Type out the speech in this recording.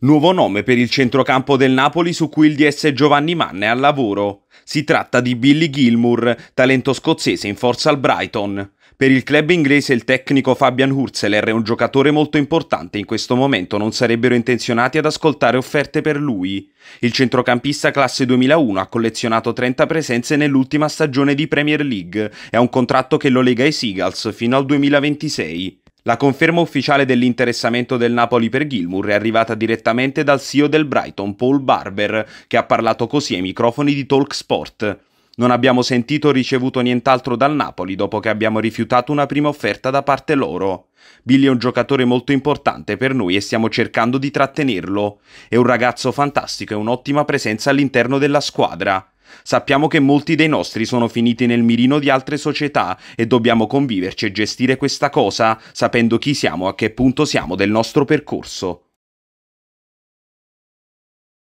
Nuovo nome per il centrocampo del Napoli su cui il DS Giovanni Mann è al lavoro. Si tratta di Billy Gilmour, talento scozzese in forza al Brighton. Per il club inglese il tecnico Fabian Hurzeler è un giocatore molto importante, in questo momento non sarebbero intenzionati ad ascoltare offerte per lui. Il centrocampista classe 2001 ha collezionato 30 presenze nell'ultima stagione di Premier League e ha un contratto che lo lega ai Seagulls fino al 2026. La conferma ufficiale dell'interessamento del Napoli per Gilmour è arrivata direttamente dal CEO del Brighton, Paul Barber, che ha parlato così ai microfoni di Talk Sport. Non abbiamo sentito o ricevuto nient'altro dal Napoli dopo che abbiamo rifiutato una prima offerta da parte loro. Billy è un giocatore molto importante per noi e stiamo cercando di trattenerlo. È un ragazzo fantastico e un'ottima presenza all'interno della squadra. Sappiamo che molti dei nostri sono finiti nel mirino di altre società e dobbiamo conviverci e gestire questa cosa sapendo chi siamo e a che punto siamo del nostro percorso.